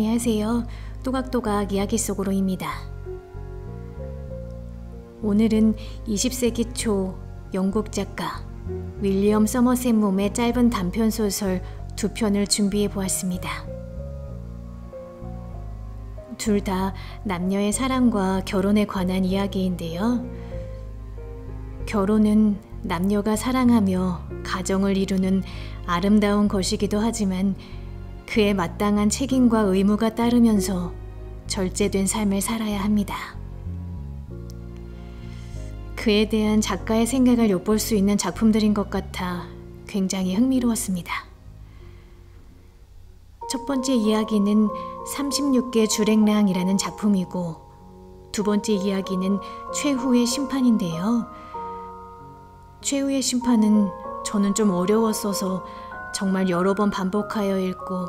안녕하세요. 또각또각 이야기 속으로입니다. 오늘은 20세기 초 영국 작가 윌리엄 서머셋 몸의 짧은 단편 소설 두 편을 준비해 보았습니다. 둘 다 남녀의 사랑과 결혼에 관한 이야기인데요. 결혼은 남녀가 사랑하며 가정을 이루는 아름다운 것이기도 하지만 그에 마땅한 책임과 의무가 따르면서 절제된 삶을 살아야 합니다. 그에 대한 작가의 생각을 엿볼 수 있는 작품들인 것 같아 굉장히 흥미로웠습니다. 첫 번째 이야기는 36개 주랭랑이라는 작품이고 두 번째 이야기는 최후의 심판인데요. 최후의 심판은 저는 좀 어려웠어서 정말 여러 번 반복하여 읽고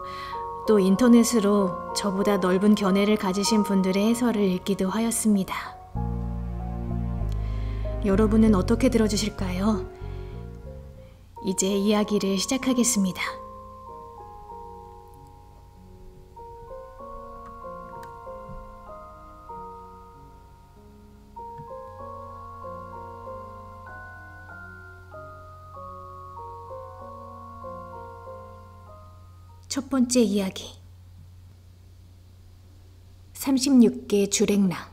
또 인터넷으로 저보다 넓은 견해를 가지신 분들의 해설을 읽기도 하였습니다. 여러분은 어떻게 들어주실까요? 이제 이야기를 시작하겠습니다. 첫 번째 이야기 36개 주랭락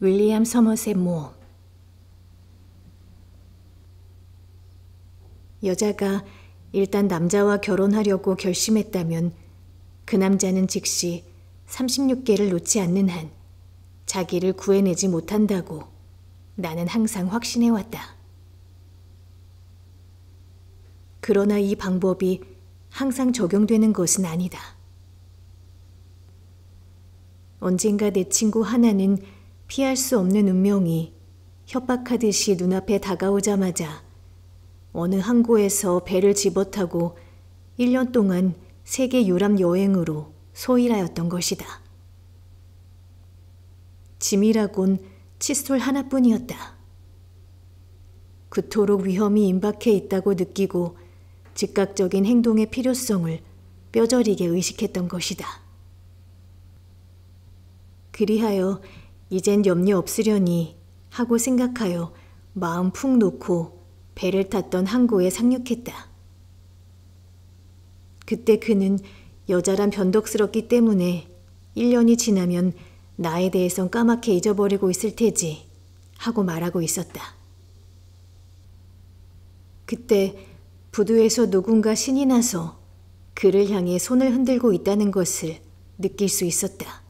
윌리엄 서머셋 모험 여자가 일단 남자와 결혼하려고 결심했다면 그 남자는 즉시 36개를 놓지 않는 한 자기를 구해내지 못한다고 나는 항상 확신해왔다. 그러나 이 방법이 항상 적용되는 것은 아니다. 언젠가 내 친구 하나는 피할 수 없는 운명이 협박하듯이 눈앞에 다가오자마자 어느 항구에서 배를 집어타고 1년 동안 세계 유람 여행으로 소일하였던 것이다. 짐이라곤 칫솔 하나뿐이었다. 그토록 위험이 임박해 있다고 느끼고 즉각적인 행동의 필요성을 뼈저리게 의식했던 것이다. 그리하여 이젠 염려 없으려니 하고 생각하여 마음 푹 놓고 배를 탔던 항구에 상륙했다. 그때 그는 여자란 변덕스럽기 때문에 1년이 지나면 나에 대해선 까맣게 잊어버리고 있을 테지 하고 말하고 있었다. 그때 부두에서 누군가 신이 나서 그를 향해 손을 흔들고 있다는 것을 느낄 수 있었다.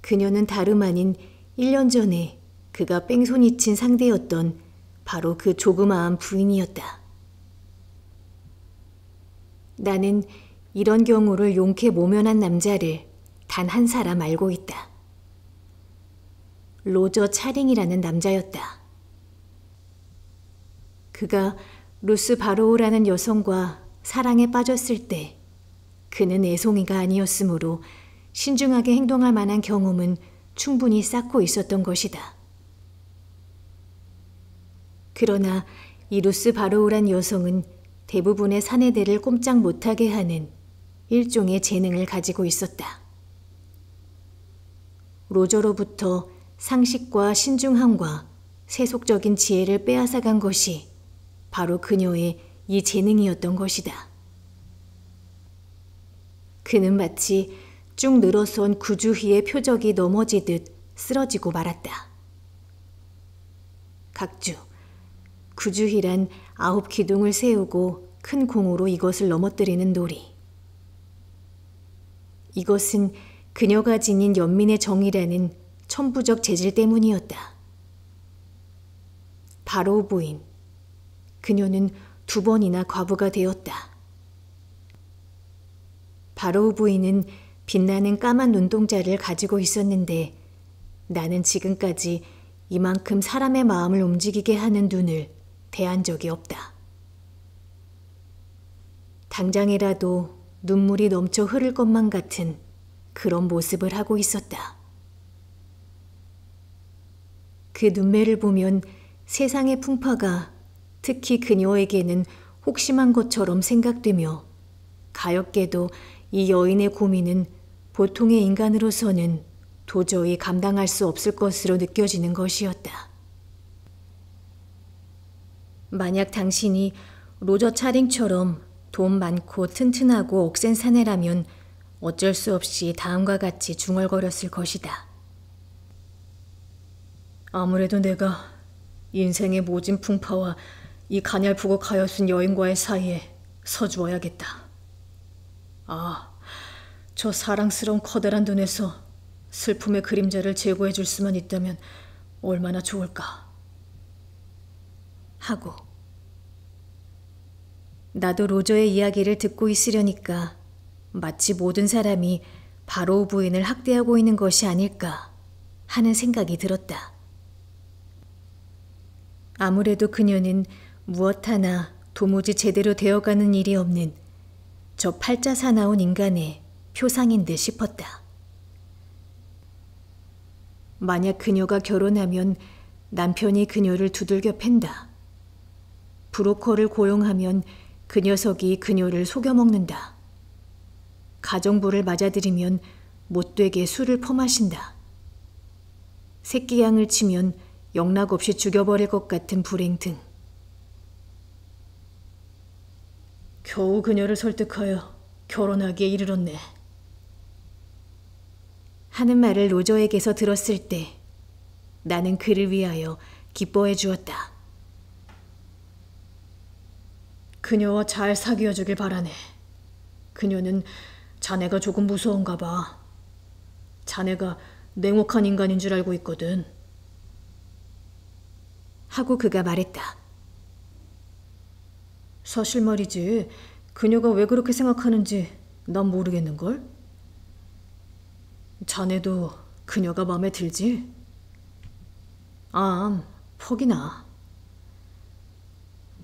그녀는 다름 아닌 1년 전에 그가 뺑소니 친 상대였던 바로 그 조그마한 부인이었다. 나는 이런 경우를 용케 모면한 남자를 단 한 사람 알고 있다. 로저 차링이라는 남자였다. 그가 루스 바로우라는 여성과 사랑에 빠졌을 때 그는 애송이가 아니었으므로 신중하게 행동할 만한 경험은 충분히 쌓고 있었던 것이다. 그러나 이 루스 바로우란 여성은 대부분의 사내들을 꼼짝 못하게 하는 일종의 재능을 가지고 있었다. 로저로부터 상식과 신중함과 세속적인 지혜를 빼앗아간 것이 바로 그녀의 이 재능이었던 것이다. 그는 마치 쭉 늘어선 구주희의 표적이 넘어지듯 쓰러지고 말았다. 각주, 구주희란 아홉 기둥을 세우고 큰 공으로 이것을 넘어뜨리는 놀이. 이것은 그녀가 지닌 연민의 정이라는 천부적 재질 때문이었다. 바로 부인, 그녀는 두 번이나 과부가 되었다. 바로우 부인은 빛나는 까만 눈동자를 가지고 있었는데 나는 지금까지 이만큼 사람의 마음을 움직이게 하는 눈을 대한 적이 없다. 당장이라도 눈물이 넘쳐 흐를 것만 같은 그런 모습을 하고 있었다. 그 눈매를 보면 세상의 풍파가 특히 그녀에게는 혹심한 것처럼 생각되며 가엾게도 이 여인의 고민은 보통의 인간으로서는 도저히 감당할 수 없을 것으로 느껴지는 것이었다. 만약 당신이 로저 차링처럼 돈 많고 튼튼하고 억센 사내라면 어쩔 수 없이 다음과 같이 중얼거렸을 것이다. 아무래도 내가 인생의 모진 풍파와 이 가냘프고 가여은 여인과의 사이에 서주어야겠다. 아, 저 사랑스러운 커다란 눈에서 슬픔의 그림자를 제거해 줄 수만 있다면 얼마나 좋을까. 하고. 나도 로저의 이야기를 듣고 있으려니까 마치 모든 사람이 바로 부인을 학대하고 있는 것이 아닐까 하는 생각이 들었다. 아무래도 그녀는 무엇 하나 도무지 제대로 되어가는 일이 없는 저 팔자 사나운 인간의 표상인 듯 싶었다. 만약 그녀가 결혼하면 남편이 그녀를 두들겨 팬다. 브로커를 고용하면 그 녀석이 그녀를 속여먹는다. 가정부를 맞아들이면 못되게 술을 퍼마신다. 새끼 양을 치면 영락 없이 죽여버릴 것 같은 불행 등. 겨우 그녀를 설득하여 결혼하기에 이르렀네. 하는 말을 로저에게서 들었을 때 나는 그를 위하여 기뻐해 주었다. 그녀와 잘 사귀어 주길 바라네. 그녀는 자네가 조금 무서운가 봐. 자네가 냉혹한 인간인 줄 알고 있거든. 하고 그가 말했다. 사실 말이지 그녀가 왜 그렇게 생각하는지 난 모르겠는걸? 자네도 그녀가 마음에 들지? 암, 퍽이나.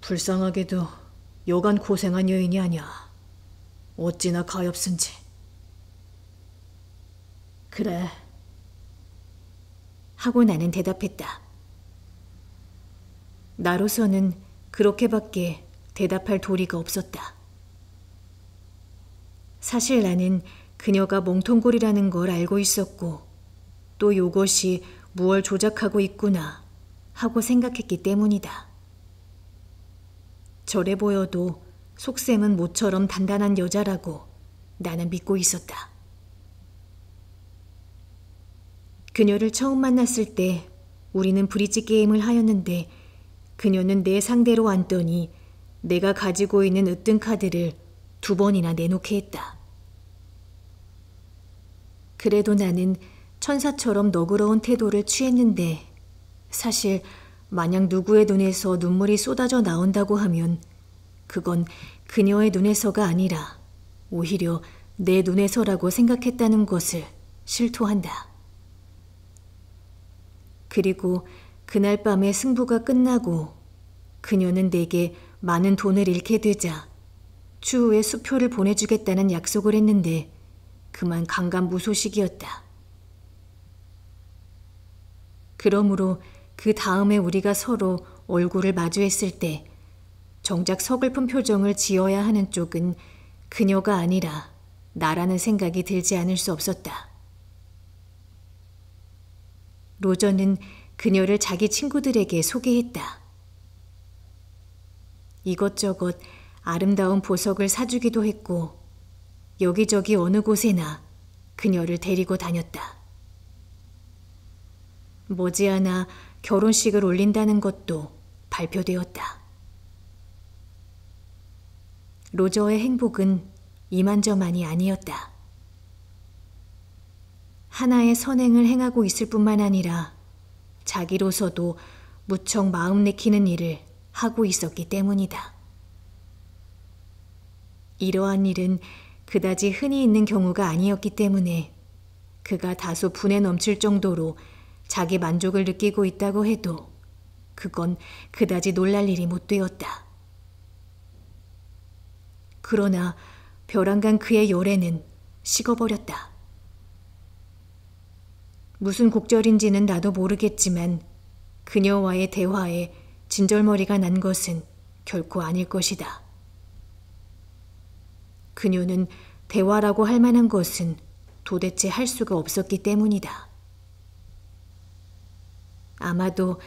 불쌍하게도 여간 고생한 여인이 아니야. 어찌나 가엾은지. 그래. 하고 나는 대답했다. 나로서는 그렇게밖에 대답할 도리가 없었다. 사실 나는 그녀가 몽통골이라는 걸 알고 있었고 또 요것이 무얼 조작하고 있구나 하고 생각했기 때문이다. 저래 보여도 속셈은 모처럼 단단한 여자라고 나는 믿고 있었다. 그녀를 처음 만났을 때 우리는 브릿지 게임을 하였는데 그녀는 내 상대로 앉더니 내가 가지고 있는 으뜸 카드를 두 번이나 내놓게 했다. 그래도 나는 천사처럼 너그러운 태도를 취했는데 사실 만약 누구의 눈에서 눈물이 쏟아져 나온다고 하면 그건 그녀의 눈에서가 아니라 오히려 내 눈에서라고 생각했다는 것을 실토한다. 그리고 그날 밤에 승부가 끝나고 그녀는 내게 많은 돈을 잃게 되자 추후에 수표를 보내주겠다는 약속을 했는데 그만 강간무소식이었다. 그러므로 그 다음에 우리가 서로 얼굴을 마주했을 때 정작 서글픈 표정을 지어야 하는 쪽은 그녀가 아니라 나라는 생각이 들지 않을 수 없었다. 로저는 그녀를 자기 친구들에게 소개했다. 이것저것 아름다운 보석을 사주기도 했고 여기저기 어느 곳에나 그녀를 데리고 다녔다. 머지않아 결혼식을 올린다는 것도 발표되었다. 로저의 행복은 이만저만이 아니었다. 하나의 선행을 행하고 있을 뿐만 아니라 자기로서도 무척 마음 내키는 일을 하고 있었기 때문이다. 이러한 일은 그다지 흔히 있는 경우가 아니었기 때문에 그가 다소 분에 넘칠 정도로 자기 만족을 느끼고 있다고 해도 그건 그다지 놀랄 일이 못 되었다. 그러나 벼랑간 그의 열애는 식어버렸다. 무슨 곡절인지는 나도 모르겠지만 그녀와의 대화에 진절머리가 난 것은 결코 아닐 것이다. 그녀는 대화라고 할 만한 것은 도대체 할 수가 없었기 때문이다. 아마도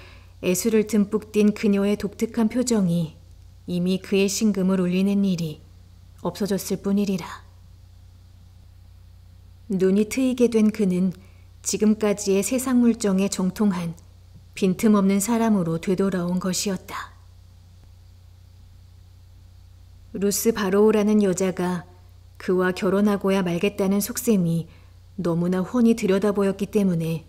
애수를 듬뿍 띈 그녀의 독특한 표정이 이미 그의 신금을 울리는 일이 없어졌을 뿐이리라. 눈이 트이게 된 그는 지금까지의 세상 물정에 정통한 빈틈없는 사람으로 되돌아온 것이었다. 루스 바로우라는 여자가 그와 결혼하고야 말겠다는 속셈이 너무나 훤히 들여다보였기 때문에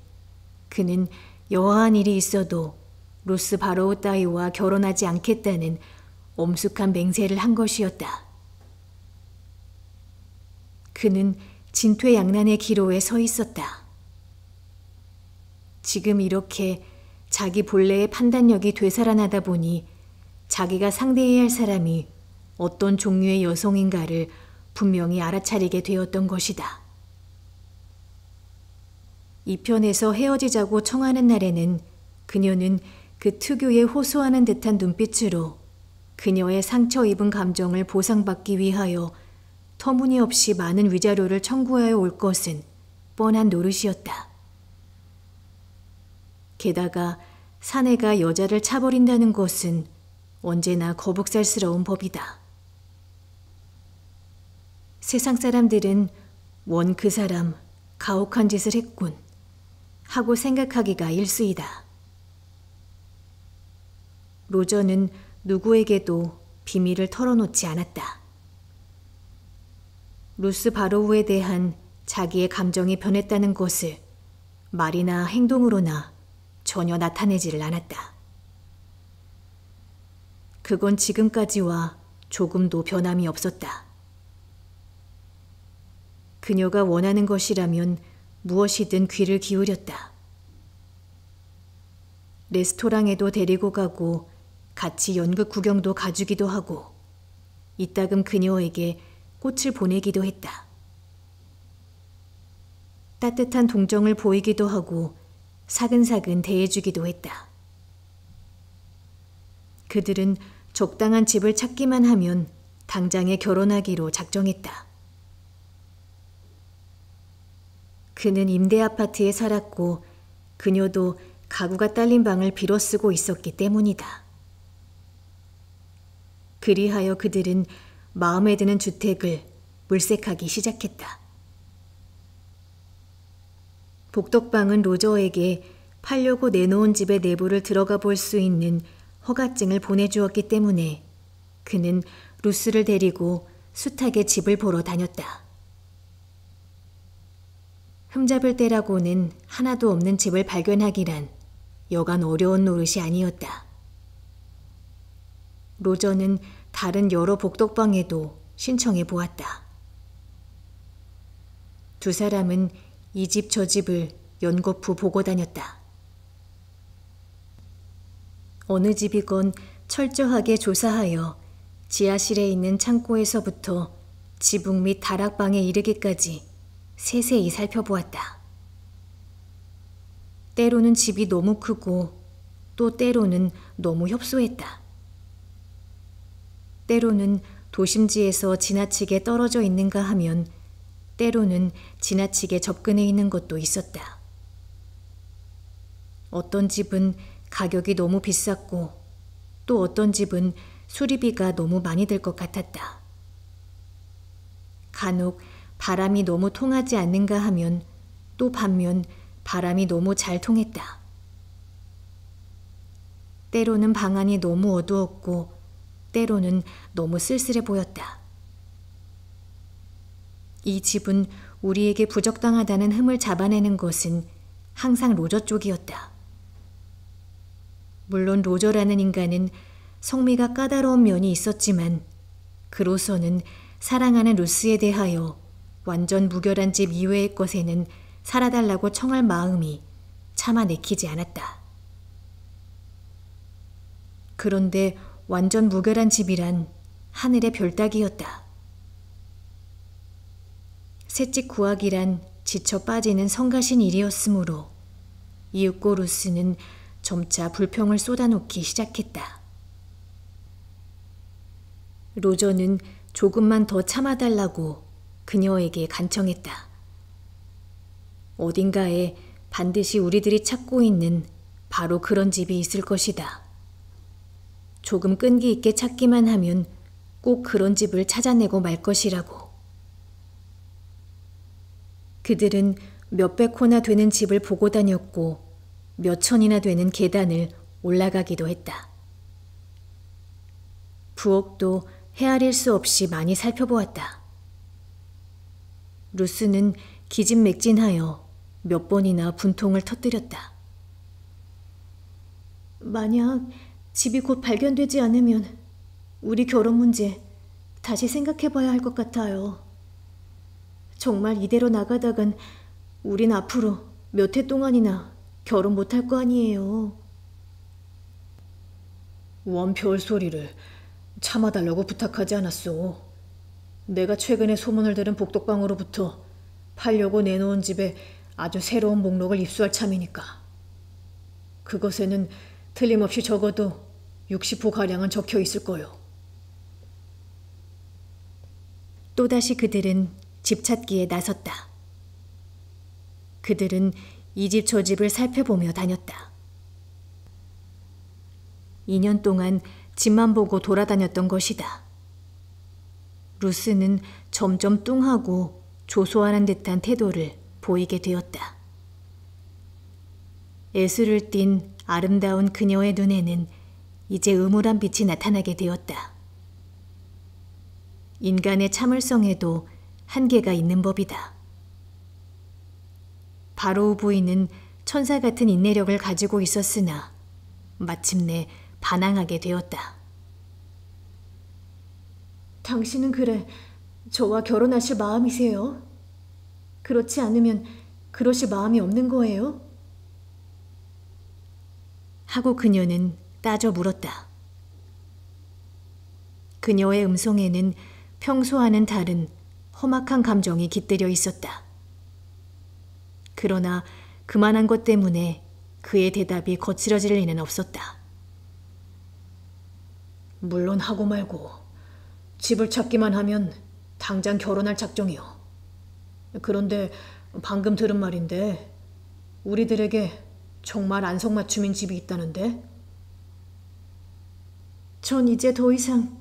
그는 여하한 일이 있어도 루스 바로우 따위와 결혼하지 않겠다는 엄숙한 맹세를 한 것이었다. 그는 진퇴양난의 기로에 서 있었다. 지금 이렇게 자기 본래의 판단력이 되살아나다 보니 자기가 상대해야 할 사람이 어떤 종류의 여성인가를 분명히 알아차리게 되었던 것이다. 이편에서 헤어지자고 청하는 날에는 그녀는 그 특유의 호소하는 듯한 눈빛으로 그녀의 상처 입은 감정을 보상받기 위하여 터무니없이 많은 위자료를 청구하여 올 것은 뻔한 노릇이었다. 게다가 사내가 여자를 차버린다는 것은 언제나 거북살스러운 법이다. 세상 사람들은 원 그 사람 가혹한 짓을 했군 하고 생각하기가 일쑤이다. 로저는 누구에게도 비밀을 털어놓지 않았다. 루스 바로우에 대한 자기의 감정이 변했다는 것을 말이나 행동으로나 전혀 나타내지를 않았다. 그건 지금까지와 조금도 변함이 없었다. 그녀가 원하는 것이라면 무엇이든 귀를 기울였다. 레스토랑에도 데리고 가고 같이 연극 구경도 가주기도 하고 이따금 그녀에게 꽃을 보내기도 했다. 따뜻한 동정을 보이기도 하고 사근사근 대해주기도 했다. 그들은 적당한 집을 찾기만 하면 당장에 결혼하기로 작정했다. 그는 임대 아파트에 살았고 그녀도 가구가 딸린 방을 빌어 쓰고 있었기 때문이다. 그리하여 그들은 마음에 드는 주택을 물색하기 시작했다. 복덕방은 로저에게 팔려고 내놓은 집의 내부를 들어가 볼 수 있는 허가증을 보내주었기 때문에 그는 루스를 데리고 숱하게 집을 보러 다녔다. 흠잡을 때라고는 하나도 없는 집을 발견하기란 여간 어려운 노릇이 아니었다. 로저는 다른 여러 복덕방에도 신청해 보았다. 두 사람은 이집저 집을 연거푸 보고 다녔다. 어느 집이건 철저하게 조사하여 지하실에 있는 창고에서부터 지붕 및 다락방에 이르기까지 세세히 살펴보았다. 때로는 집이 너무 크고 또 때로는 너무 협소했다. 때로는 도심지에서 지나치게 떨어져 있는가 하면 때로는 지나치게 접근해 있는 것도 있었다. 어떤 집은 가격이 너무 비쌌고 또 어떤 집은 수리비가 너무 많이 들 것 같았다. 간혹 바람이 너무 통하지 않는가 하면 또 반면 바람이 너무 잘 통했다. 때로는 방안이 너무 어두웠고 때로는 너무 쓸쓸해 보였다. 이 집은 우리에게 부적당하다는 흠을 잡아내는 것은 항상 로저 쪽이었다. 물론 로저라는 인간은 성미가 까다로운 면이 있었지만 그로서는 사랑하는 루스에 대하여 완전 무결한 집 이외의 것에는 살아달라고 청할 마음이 차마 내키지 않았다. 그런데 완전 무결한 집이란 하늘의 별따기였다. 셋집 구하기란 지쳐 빠지는 성가신 일이었으므로 이윽고 루스는 점차 불평을 쏟아놓기 시작했다. 로저는 조금만 더 참아달라고 그녀에게 간청했다. 어딘가에 반드시 우리들이 찾고 있는 바로 그런 집이 있을 것이다. 조금 끈기 있게 찾기만 하면 꼭 그런 집을 찾아내고 말 것이라고. 그들은 몇백 호나 되는 집을 보고 다녔고 몇 천이나 되는 계단을 올라가기도 했다. 부엌도 헤아릴 수 없이 많이 살펴보았다. 루스는 기진맥진하여 몇 번이나 분통을 터뜨렸다. 만약 집이 곧 발견되지 않으면 우리 결혼 문제 다시 생각해봐야 할 것 같아요. 정말 이대로 나가다간 우린 앞으로 몇 해 동안이나 결혼 못할 거 아니에요. 원표 소리를 참아달라고 부탁하지 않았소. 내가 최근에 소문을 들은 복덕방으로부터 팔려고 내놓은 집에 아주 새로운 목록을 입수할 참이니까. 그것에는 틀림없이 적어도 60호가량은 적혀 있을 거요. 또다시 그들은 집 찾기에 나섰다. 그들은 이 집 저 집을 살펴보며 다녔다. 2년 동안 집만 보고 돌아다녔던 것이다. 루스는 점점 뚱하고 조소하는 듯한 태도를 보이게 되었다. 애수를 띤 아름다운 그녀의 눈에는 이제 음울한 빛이 나타나게 되었다. 인간의 참을성에도 한계가 있는 법이다. 바로 부인은 천사 같은 인내력을 가지고 있었으나 마침내 반항하게 되었다. 당신은 그래, 저와 결혼하실 마음이세요? 그렇지 않으면 그러실 마음이 없는 거예요? 하고 그녀는 따져 물었다. 그녀의 음성에는 평소와는 다른 험악한 감정이 깃들여 있었다. 그러나 그만한 것 때문에 그의 대답이 거칠어질 리는 없었다. 물론 하고 말고 집을 찾기만 하면 당장 결혼할 작정이요. 그런데 방금 들은 말인데 우리들에게 정말 안성맞춤인 집이 있다는데? 전 이제 더 이상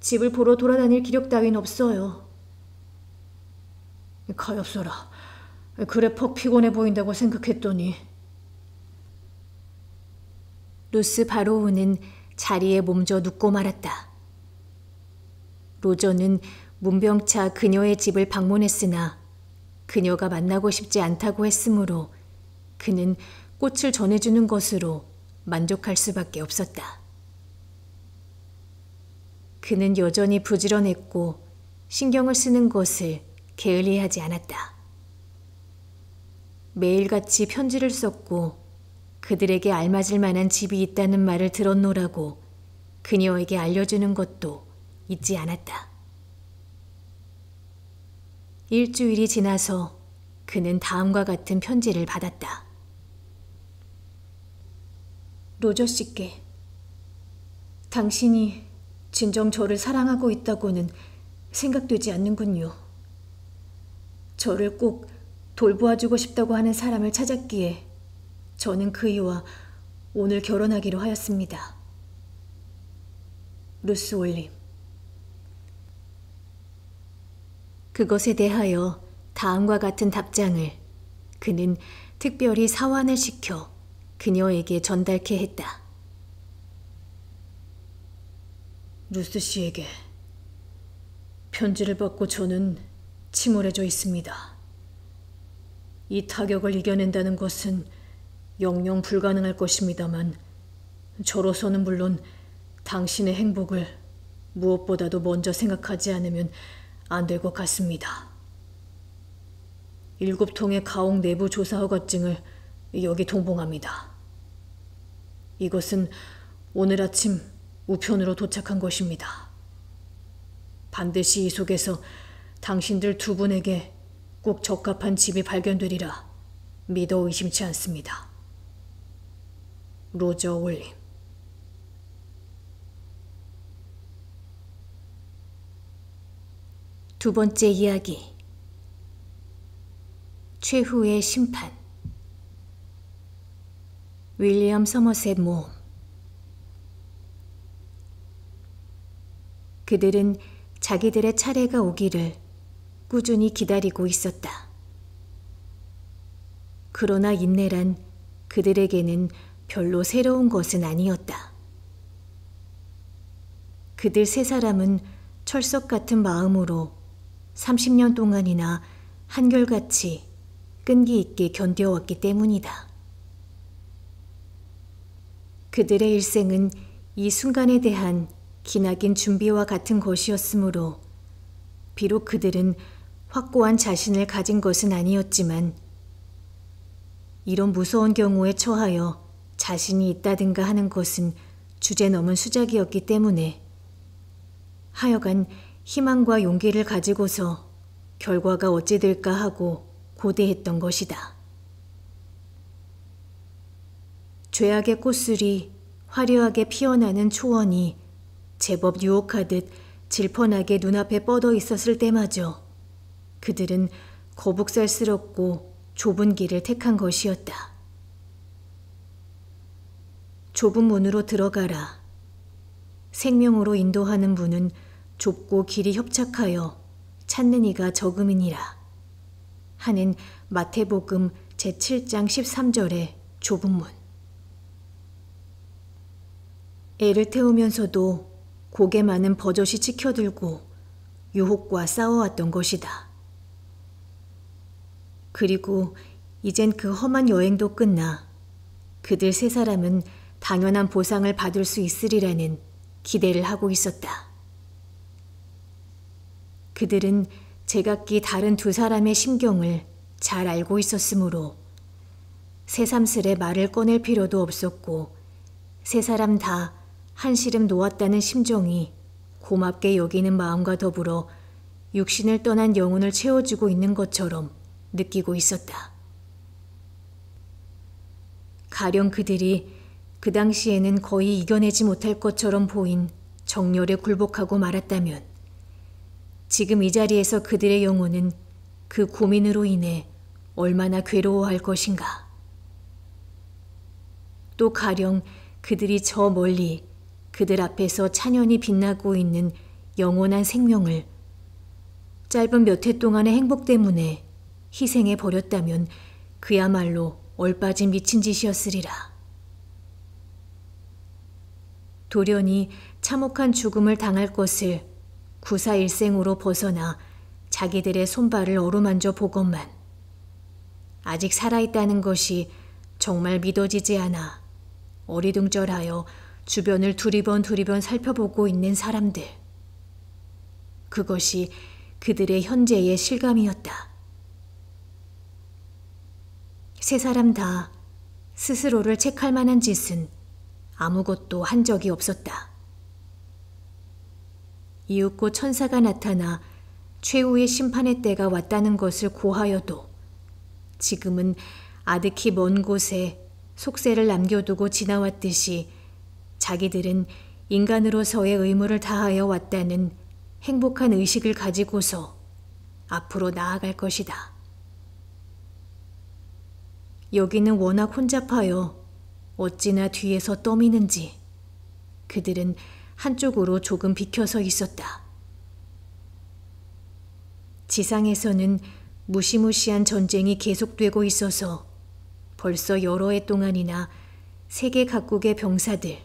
집을 보러 돌아다닐 기력 따윈 없어요. 가엾어라. 그래 퍽 피곤해 보인다고 생각했더니. 루스 바로우는 자리에 몸져 눕고 말았다. 로저는 문병차 그녀의 집을 방문했으나 그녀가 만나고 싶지 않다고 했으므로 그는 꽃을 전해주는 것으로 만족할 수밖에 없었다. 그는 여전히 부지런했고 신경을 쓰는 것을 게을리하지 않았다. 매일같이 편지를 썼고 그들에게 알맞을 만한 집이 있다는 말을 들었노라고 그녀에게 알려주는 것도 잊지 않았다. 일주일이 지나서 그는 다음과 같은 편지를 받았다. 로저 씨께 당신이 진정 저를 사랑하고 있다고는 생각되지 않는군요. 저를 꼭 돌보아주고 싶다고 하는 사람을 찾았기에 저는 그이와 오늘 결혼하기로 하였습니다. 루스 올림. 그것에 대하여 다음과 같은 답장을 그는 특별히 사환을 시켜 그녀에게 전달케 했다. 루스 씨에게 편지를 받고 저는 침몰해져 있습니다. 이 타격을 이겨낸다는 것은 영영 불가능할 것입니다만 저로서는 물론 당신의 행복을 무엇보다도 먼저 생각하지 않으면 안 될 것 같습니다. 일곱 통의 가옥 내부 조사 허가증을 여기 동봉합니다. 이것은 오늘 아침 우편으로 도착한 것입니다. 반드시 이 속에서 당신들 두 분에게 꼭 적합한 집이 발견되리라 믿어 의심치 않습니다. 로저 올림 두 번째 이야기 최후의 심판 윌리엄 서머셋 모험 그들은 자기들의 차례가 오기를 꾸준히 기다리고 있었다. 그러나 인내란 그들에게는 별로 새로운 것은 아니었다. 그들 세 사람은 철석 같은 마음으로 30년 동안이나 한결같이 끈기 있게 견뎌왔기 때문이다. 그들의 일생은 이 순간에 대한 기나긴 준비와 같은 것이었으므로 비록 그들은 확고한 자신을 가진 것은 아니었지만 이런 무서운 경우에 처하여 자신이 있다든가 하는 것은 주제 넘은 수작이었기 때문에 하여간 희망과 용기를 가지고서 결과가 어찌 될까 하고 고대했던 것이다. 죄악의 꽃술이 화려하게 피어나는 초원이 제법 유혹하듯 질펀하게 눈앞에 뻗어 있었을 때마저 그들은 거북살스럽고 좁은 길을 택한 것이었다. 좁은 문으로 들어가라. 생명으로 인도하는 문은 좁고 길이 협착하여 찾는 이가 적음이니라. 하는 마태복음 제7장 13절의 좁은 문. 애를 태우면서도 고개 많은 버젓이 치켜들고 유혹과 싸워왔던 것이다. 그리고 이젠 그 험한 여행도 끝나 그들 세 사람은 당연한 보상을 받을 수 있으리라는 기대를 하고 있었다. 그들은 제각기 다른 두 사람의 심경을 잘 알고 있었으므로 새삼스레 말을 꺼낼 필요도 없었고 세 사람 다 한시름 놓았다는 심정이 고맙게 여기는 마음과 더불어 육신을 떠난 영혼을 채워주고 있는 것처럼 느끼고 있었다. 가령 그들이 그 당시에는 거의 이겨내지 못할 것처럼 보인 정열에 굴복하고 말았다면 지금 이 자리에서 그들의 영혼은 그 고민으로 인해 얼마나 괴로워할 것인가. 또 가령 그들이 저 멀리 그들 앞에서 찬연히 빛나고 있는 영원한 생명을 짧은 몇 해 동안의 행복 때문에 희생해 버렸다면 그야말로 얼빠진 미친 짓이었으리라. 도련이 참혹한 죽음을 당할 것을 구사일생으로 벗어나 자기들의 손발을 어루만져 보건만 아직 살아있다는 것이 정말 믿어지지 않아 어리둥절하여 주변을 두리번 두리번 살펴보고 있는 사람들. 그것이 그들의 현재의 실감이었다. 세 사람 다 스스로를 책할 만한 짓은 아무것도 한 적이 없었다. 이윽고 천사가 나타나 최후의 심판의 때가 왔다는 것을 고하여도 지금은 아득히 먼 곳에 속세를 남겨두고 지나왔듯이 자기들은 인간으로서의 의무를 다하여 왔다는 행복한 의식을 가지고서 앞으로 나아갈 것이다. 여기는 워낙 혼잡하여 어찌나 뒤에서 떠미는지 그들은 한쪽으로 조금 비켜서 있었다. 지상에서는 무시무시한 전쟁이 계속되고 있어서 벌써 여러 해 동안이나 세계 각국의 병사들,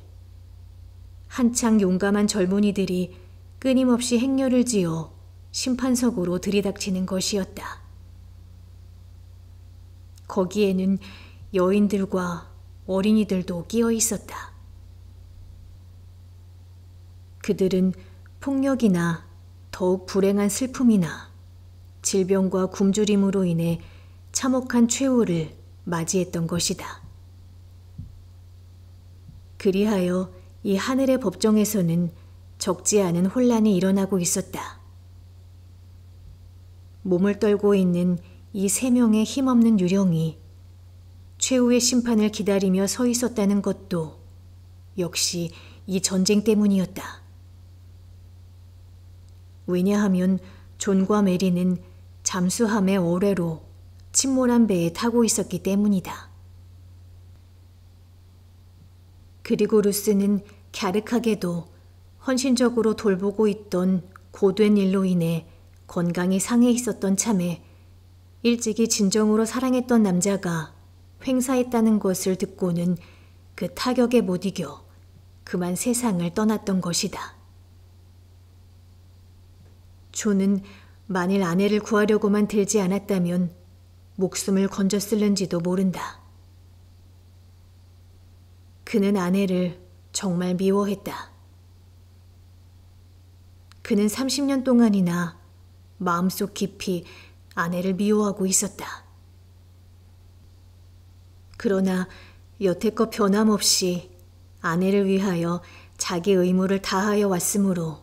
한창 용감한 젊은이들이 끊임없이 행렬을 지어 심판석으로 들이닥치는 것이었다. 거기에는 여인들과 어린이들도 끼어 있었다. 그들은 폭력이나 더욱 불행한 슬픔이나 질병과 굶주림으로 인해 참혹한 최후를 맞이했던 것이다. 그리하여 이 하늘의 법정에서는 적지 않은 혼란이 일어나고 있었다. 몸을 떨고 있는 이세 명의 힘없는 유령이 최후의 심판을 기다리며 서 있었다는 것도 역시 이 전쟁 때문이었다. 왜냐하면 존과 메리는 잠수함의 오래로 침몰한 배에 타고 있었기 때문이다. 그리고 루스는 갸륵하게도 헌신적으로 돌보고 있던 고된 일로 인해 건강이 상해 있었던 참에 일찍이 진정으로 사랑했던 남자가 횡사했다는 것을 듣고는 그 타격에 못 이겨 그만 세상을 떠났던 것이다. 조는 만일 아내를 구하려고만 들지 않았다면 목숨을 건졌을는지도 모른다. 그는 아내를 정말 미워했다. 그는 30년 동안이나 마음속 깊이 아내를 미워하고 있었다. 그러나 여태껏 변함없이 아내를 위하여 자기 의무를 다하여 왔으므로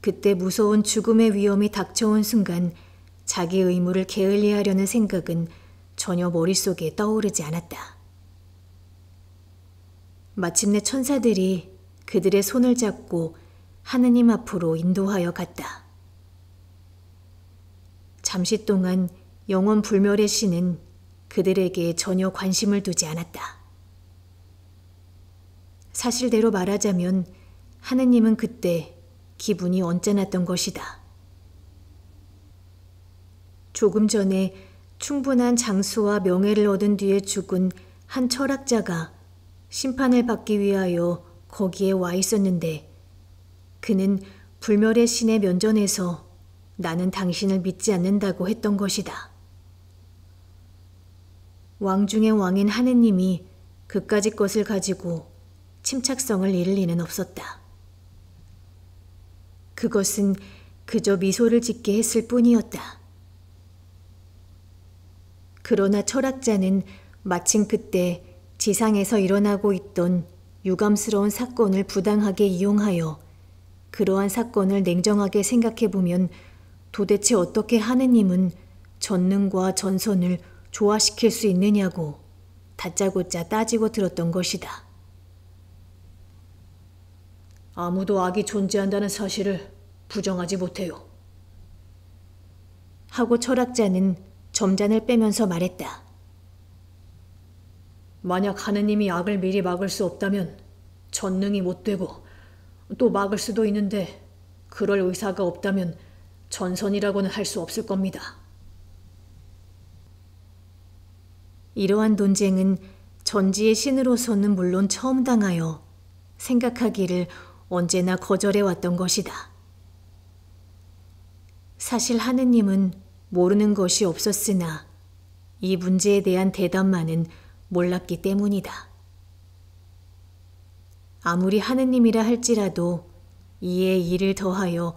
그때 무서운 죽음의 위험이 닥쳐온 순간 자기 의무를 게을리하려는 생각은 전혀 머릿속에 떠오르지 않았다. 마침내 천사들이 그들의 손을 잡고 하느님 앞으로 인도하여 갔다. 잠시 동안 영혼 불멸의 신은 그들에게 전혀 관심을 두지 않았다. 사실대로 말하자면 하느님은 그때 기분이 언짢았던 것이다. 조금 전에 충분한 장수와 명예를 얻은 뒤에 죽은 한 철학자가 심판을 받기 위하여 거기에 와 있었는데 그는 불멸의 신의 면전에서 나는 당신을 믿지 않는다고 했던 것이다. 왕중의 왕인 하느님이 그까지 것을 가지고 침착성을 잃을 리는 없었다. 그것은 그저 미소를 짓게 했을 뿐이었다. 그러나 철학자는 마침 그때 지상에서 일어나고 있던 유감스러운 사건을 부당하게 이용하여 그러한 사건을 냉정하게 생각해 보면 도대체 어떻게 하느님은 전능과 전선을 조화시킬 수 있느냐고 다짜고짜 따지고 들었던 것이다. 아무도 악이 존재한다는 사실을 부정하지 못해요. 하고 철학자는 점잔을 빼면서 말했다. 만약 하느님이 악을 미리 막을 수 없다면 전능이 못 되고 또 막을 수도 있는데 그럴 의사가 없다면 전선이라고는 할 수 없을 겁니다. 이러한 논쟁은 전지의 신으로서는 물론 처음 당하여 생각하기를 언제나 거절해왔던 것이다. 사실 하느님은 모르는 것이 없었으나 이 문제에 대한 대답만은 몰랐기 때문이다. 아무리 하느님이라 할지라도 이에 일을 더하여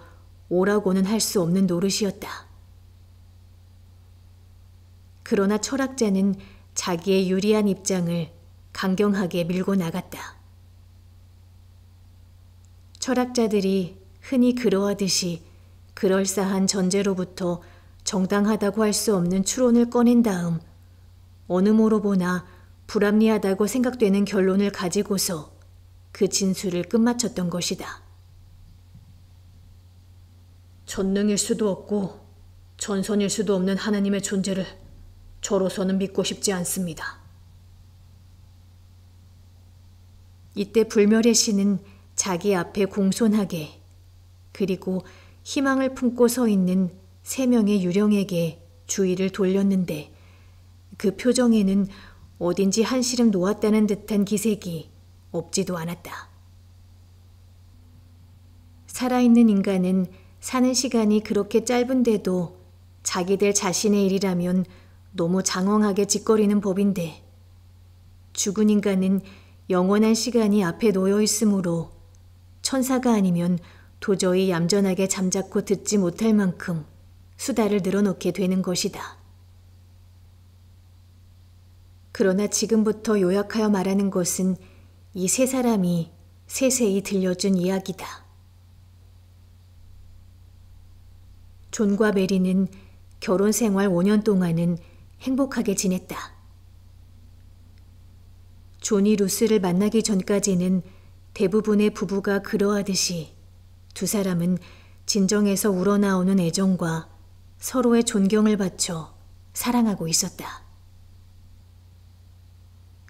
오라고는 할 수 없는 노릇이었다. 그러나 철학자는 자기의 유리한 입장을 강경하게 밀고 나갔다. 철학자들이 흔히 그러하듯이 그럴싸한 전제로부터 정당하다고 할 수 없는 추론을 꺼낸 다음 어느 모로 보나 불합리하다고 생각되는 결론을 가지고서 그 진술을 끝마쳤던 것이다. 전능일 수도 없고 전선일 수도 없는 하나님의 존재를 저로서는 믿고 싶지 않습니다. 이때 불멸의 신은 자기 앞에 공손하게 그리고 희망을 품고 서 있는 세 명의 유령에게 주의를 돌렸는데 그 표정에는 어딘지 한시름 놓았다는 듯한 기색이 없지도 않았다. 살아있는 인간은 사는 시간이 그렇게 짧은데도 자기들 자신의 일이라면 너무 장황하게 짓거리는 법인데 죽은 인간은 영원한 시간이 앞에 놓여 있으므로 천사가 아니면 도저히 얌전하게 잠자코 듣지 못할 만큼 수다를 늘어놓게 되는 것이다. 그러나 지금부터 요약하여 말하는 것은 이 세 사람이 세세히 들려준 이야기다. 존과 메리는 결혼 생활 5년 동안은 행복하게 지냈다. 존이 루스를 만나기 전까지는 대부분의 부부가 그러하듯이 두 사람은 진정에서 우러나오는 애정과 서로의 존경을 바쳐 사랑하고 있었다.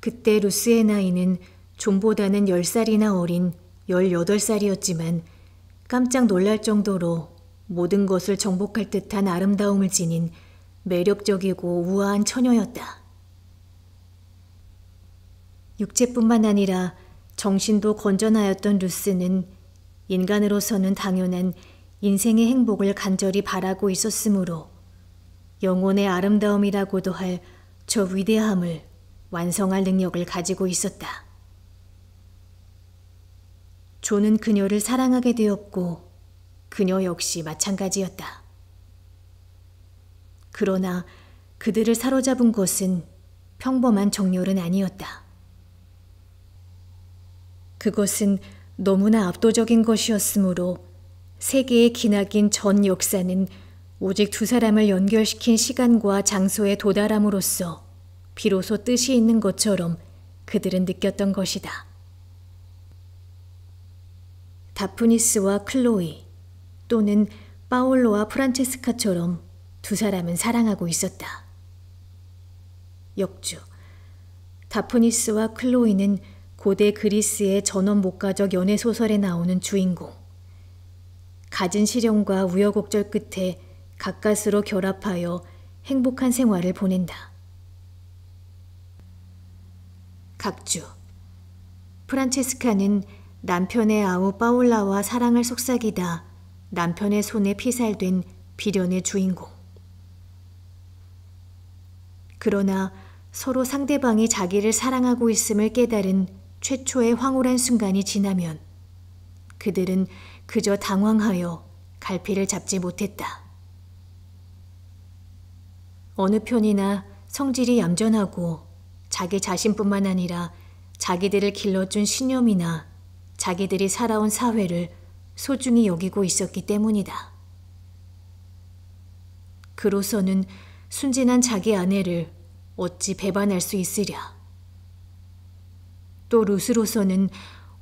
그때 루스의 나이는 존보다는 10살이나 어린 18살이었지만 깜짝 놀랄 정도로 모든 것을 정복할 듯한 아름다움을 지닌 매력적이고 우아한 처녀였다. 육체뿐만 아니라 정신도 건전하였던 루스는 인간으로서는 당연한 인생의 행복을 간절히 바라고 있었으므로 영혼의 아름다움이라고도 할 저 위대함을 완성할 능력을 가지고 있었다. 존은 그녀를 사랑하게 되었고 그녀 역시 마찬가지였다. 그러나 그들을 사로잡은 것은 평범한 정열은 아니었다. 그것은 너무나 압도적인 것이었으므로 세계의 기나긴 전 역사는 오직 두 사람을 연결시킨 시간과 장소에 도달함으로써 비로소 뜻이 있는 것처럼 그들은 느꼈던 것이다. 다프니스와 클로이, 또는 파올로와 프란체스카처럼 두 사람은 사랑하고 있었다. 역주. 다프니스와 클로이는 고대 그리스의 전원 목가적 연애 소설에 나오는 주인공. 가진 시련과 우여곡절 끝에 가까스로 결합하여 행복한 생활을 보낸다. 각주. 프란체스카는 남편의 아우 파올라와 사랑을 속삭이다 남편의 손에 피살된 비련의 주인공. 그러나 서로 상대방이 자기를 사랑하고 있음을 깨달은 최초의 황홀한 순간이 지나면 그들은 그저 당황하여 갈피를 잡지 못했다. 어느 편이나 성질이 얌전하고 자기 자신뿐만 아니라 자기들을 길러준 신념이나 자기들이 살아온 사회를 소중히 여기고 있었기 때문이다. 그로서는 순진한 자기 아내를 어찌 배반할 수 있으랴. 또 루스로서는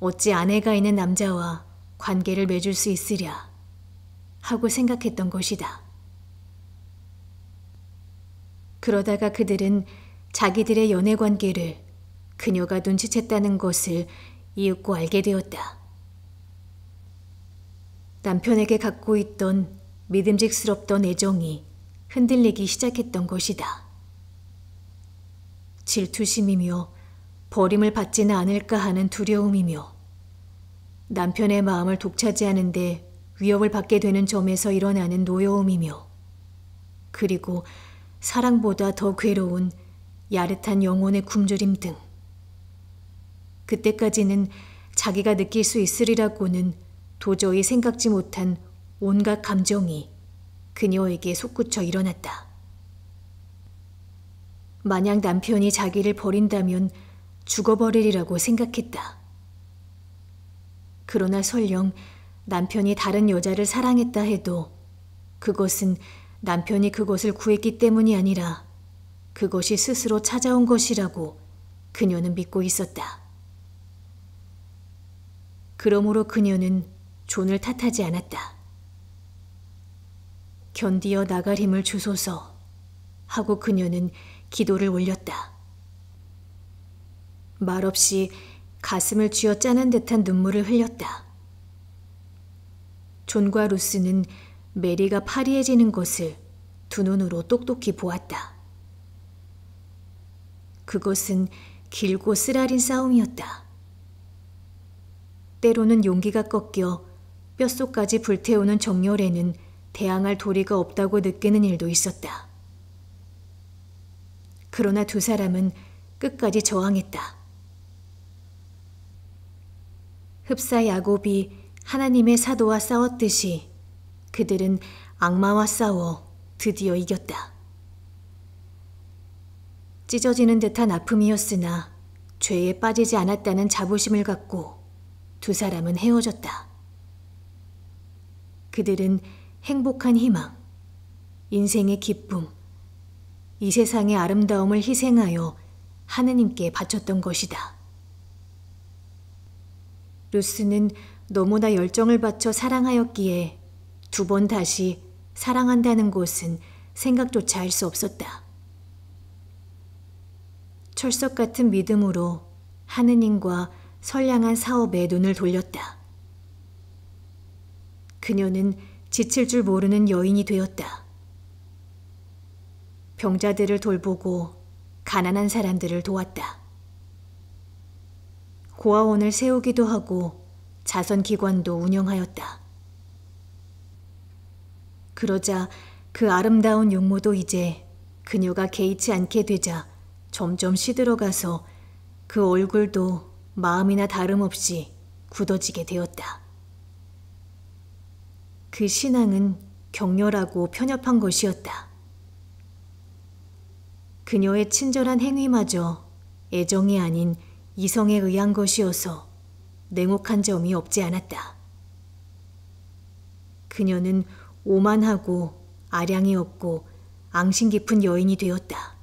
어찌 아내가 있는 남자와 관계를 맺을 수 있으랴 하고 생각했던 것이다. 그러다가 그들은 자기들의 연애 관계를 그녀가 눈치챘다는 것을 이윽고 알게 되었다. 남편에게 갖고 있던 믿음직스럽던 애정이 흔들리기 시작했던 것이다. 질투심이며 버림을 받지는 않을까 하는 두려움이며 남편의 마음을 독차지하는데 위협을 받게 되는 점에서 일어나는 노여움이며 그리고 사랑보다 더 괴로운 야릇한 영혼의 굶주림 등 그때까지는 자기가 느낄 수 있으리라고는 도저히 생각지 못한 온갖 감정이 그녀에게 솟구쳐 일어났다. 만약 남편이 자기를 버린다면 죽어버리리라고 생각했다. 그러나 설령 남편이 다른 여자를 사랑했다 해도 그것은 남편이 그것을 구했기 때문이 아니라 그것이 스스로 찾아온 것이라고 그녀는 믿고 있었다. 그러므로 그녀는 존을 탓하지 않았다. 견디어 나갈 힘을 주소서 하고 그녀는 기도를 올렸다. 말없이 가슴을 쥐어 짜는 듯한 눈물을 흘렸다. 존과 루스는 메리가 파리해지는 것을 두 눈으로 똑똑히 보았다. 그것은 길고 쓰라린 싸움이었다. 때로는 용기가 꺾여 뼛속까지 불태우는 정열에는 대항할 도리가 없다고 느끼는 일도 있었다. 그러나 두 사람은 끝까지 저항했다. 흡사 야곱이 하나님의 사도와 싸웠듯이 그들은 악마와 싸워 드디어 이겼다. 찢어지는 듯한 아픔이었으나 죄에 빠지지 않았다는 자부심을 갖고 두 사람은 헤어졌다. 그들은 행복한 희망, 인생의 기쁨, 이 세상의 아름다움을 희생하여 하느님께 바쳤던 것이다. 루스는 너무나 열정을 바쳐 사랑하였기에 두 번 다시 사랑한다는 것은 생각조차 할 수 없었다. 철석 같은 믿음으로 하느님과 선량한 사업에 눈을 돌렸다. 그녀는 지칠 줄 모르는 여인이 되었다. 병자들을 돌보고 가난한 사람들을 도왔다. 고아원을 세우기도 하고 자선기관도 운영하였다. 그러자 그 아름다운 용모도 이제 그녀가 개의치 않게 되자 점점 시들어가서 그 얼굴도 마음이나 다름없이 굳어지게 되었다. 그 신앙은 격렬하고 편협한 것이었다. 그녀의 친절한 행위마저 애정이 아닌 이성에 의한 것이어서 냉혹한 점이 없지 않았다. 그녀는 오만하고 아량이 없고 앙심 깊은 여인이 되었다.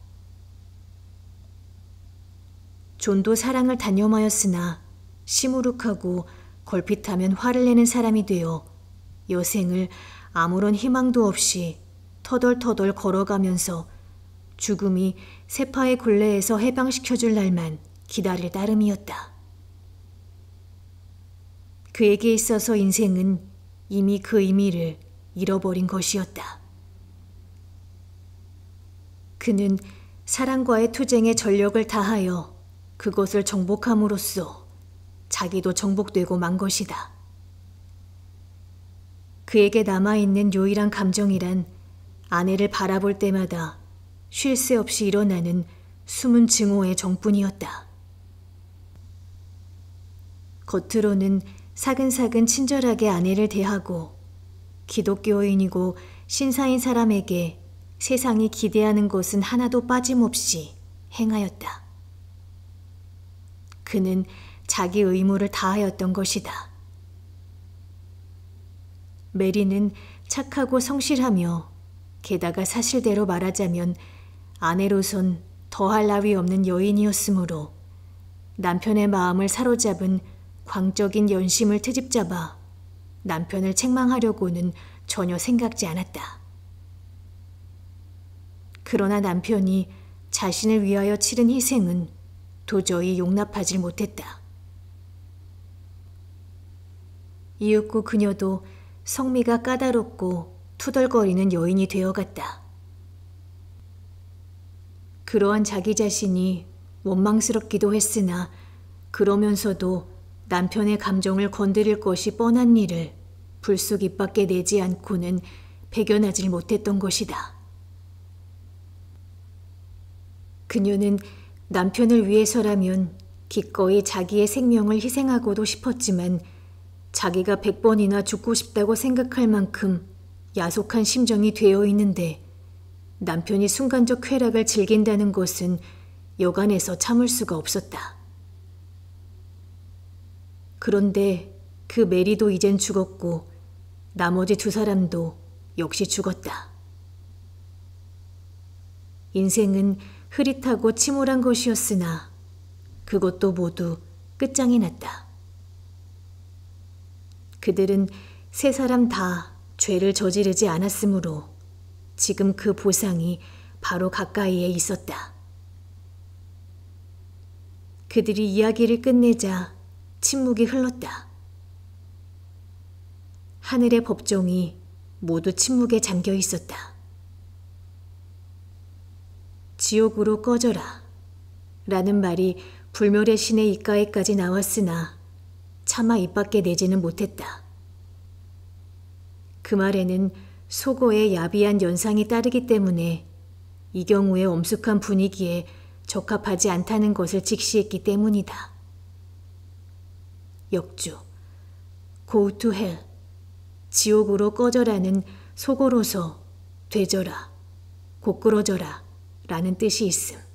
존도 사랑을 단념하였으나 시무룩하고 걸핏하면 화를 내는 사람이 되어 여생을 아무런 희망도 없이 터덜터덜 걸어가면서 죽음이 세파의 굴레에서 해방시켜줄 날만 기다릴 따름이었다. 그에게 있어서 인생은 이미 그 의미를 잃어버린 것이었다. 그는 사랑과의 투쟁에 전력을 다하여 그것을 정복함으로써 자기도 정복되고 만 것이다. 그에게 남아있는 요일한 감정이란 아내를 바라볼 때마다 쉴 새 없이 일어나는 숨은 증오의 정뿐이었다. 겉으로는 사근사근 친절하게 아내를 대하고 기독교인이고 신사인 사람에게 세상이 기대하는 것은 하나도 빠짐없이 행하였다. 그는 자기 의무를 다하였던 것이다. 메리는 착하고 성실하며 게다가 사실대로 말하자면 아내로선 더할 나위 없는 여인이었으므로 남편의 마음을 사로잡은 광적인 연심을 트집잡아 남편을 책망하려고는 전혀 생각지 않았다. 그러나 남편이 자신을 위하여 치른 희생은 도저히 용납하지 못했다. 이윽고 그녀도 성미가 까다롭고 투덜거리는 여인이 되어갔다. 그러한 자기 자신이 원망스럽기도 했으나 그러면서도 남편의 감정을 건드릴 것이 뻔한 일을 불쑥 입 밖에 내지 않고는 배견하지 못했던 것이다. 그녀는 남편을 위해서라면 기꺼이 자기의 생명을 희생하고도 싶었지만 자기가 백번이나 죽고 싶다고 생각할 만큼 야속한 심정이 되어 있는데 남편이 순간적 쾌락을 즐긴다는 것은 여간해서 참을 수가 없었다. 그런데 그 메리도 이젠 죽었고 나머지 두 사람도 역시 죽었다. 인생은 흐릿하고 침울한 것이었으나 그것도 모두 끝장이 났다. 그들은 세 사람 다 죄를 저지르지 않았으므로 지금 그 보상이 바로 가까이에 있었다. 그들이 이야기를 끝내자 침묵이 흘렀다. 하늘의 법정이 모두 침묵에 잠겨 있었다. 지옥으로 꺼져라. 라는 말이 불멸의 신의 입가에까지 나왔으나 차마 입 밖에 내지는 못했다. 그 말에는 속어의 야비한 연상이 따르기 때문에 이 경우의 엄숙한 분위기에 적합하지 않다는 것을 직시했기 때문이다. 역주 Go to hell 지옥으로 꺼져라는 속어로서 되져라 고꾸러져라 라는 뜻이 있음.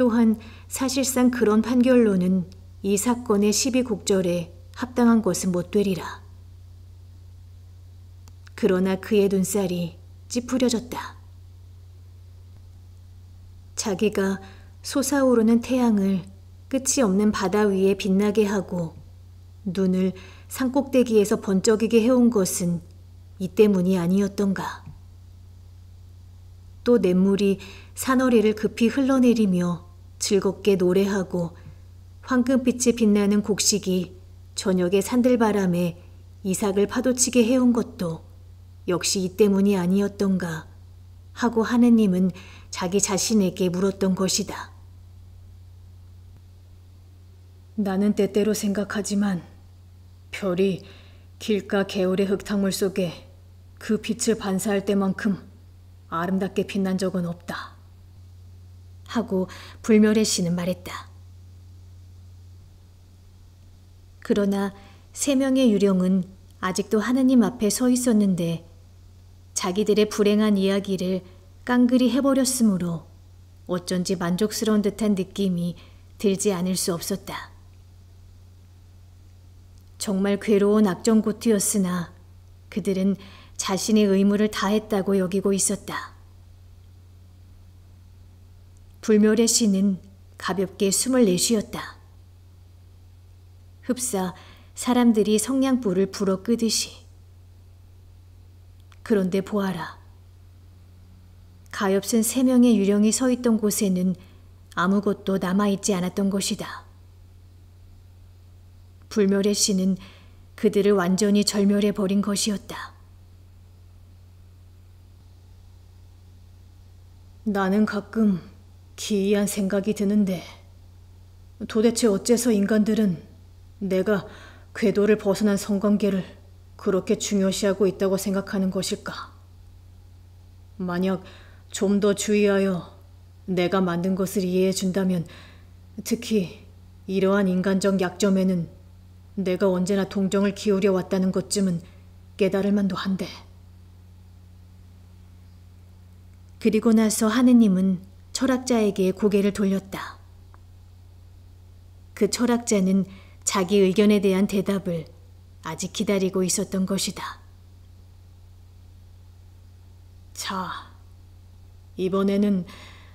또한 사실상 그런 판결로는 이 사건의 시비곡절에 합당한 것은 못 되리라. 그러나 그의 눈살이 찌푸려졌다. 자기가 솟아오르는 태양을 끝이 없는 바다 위에 빛나게 하고 눈을 산꼭대기에서 번쩍이게 해온 것은 이 때문이 아니었던가. 또 냇물이 산허리를 급히 흘러내리며 즐겁게 노래하고 황금빛이 빛나는 곡식이 저녁의 산들바람에 이삭을 파도치게 해온 것도 역시 이 때문이 아니었던가 하고 하느님은 자기 자신에게 물었던 것이다. 나는 때때로 생각하지만 별이 길가 개울의 흙탕물 속에 그 빛을 반사할 때만큼 아름답게 빛난 적은 없다. 하고 불멸의 씨는 말했다. 그러나 세 명의 유령은 아직도 하느님 앞에 서 있었는데 자기들의 불행한 이야기를 깡그리 해버렸으므로 어쩐지 만족스러운 듯한 느낌이 들지 않을 수 없었다. 정말 괴로운 악정고투였으나 그들은 자신의 의무를 다했다고 여기고 있었다. 불멸의 시는 가볍게 숨을 내쉬었다. 흡사 사람들이 성냥불을 불어 끄듯이. 그런데 보아라. 가엾은 세 명의 유령이 서 있던 곳에는 아무것도 남아있지 않았던 것이다. 불멸의 씨는 그들을 완전히 절멸해 버린 것이었다. 나는 가끔 기이한 생각이 드는데 도대체 어째서 인간들은 내가 궤도를 벗어난 성관계를 그렇게 중요시하고 있다고 생각하는 것일까? 만약 좀 더 주의하여 내가 만든 것을 이해해 준다면 특히 이러한 인간적 약점에는 내가 언제나 동정을 기울여 왔다는 것쯤은 깨달을 만도 한데. 그리고 나서 하느님은 철학자에게 고개를 돌렸다. 그 철학자는 자기 의견에 대한 대답을 아직 기다리고 있었던 것이다. 자, 이번에는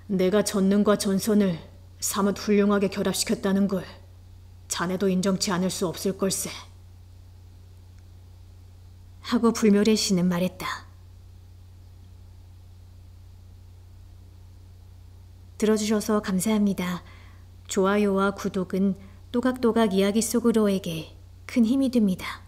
내가 전능과 전선을 사뭇 훌륭하게 결합시켰다는 걸 자네도 인정치 않을 수 없을 걸세. 하고 불멸의 신은 말했다. 들어주셔서 감사합니다. 좋아요와 구독은 또각또각 이야기 속으로에게 큰 힘이 됩니다.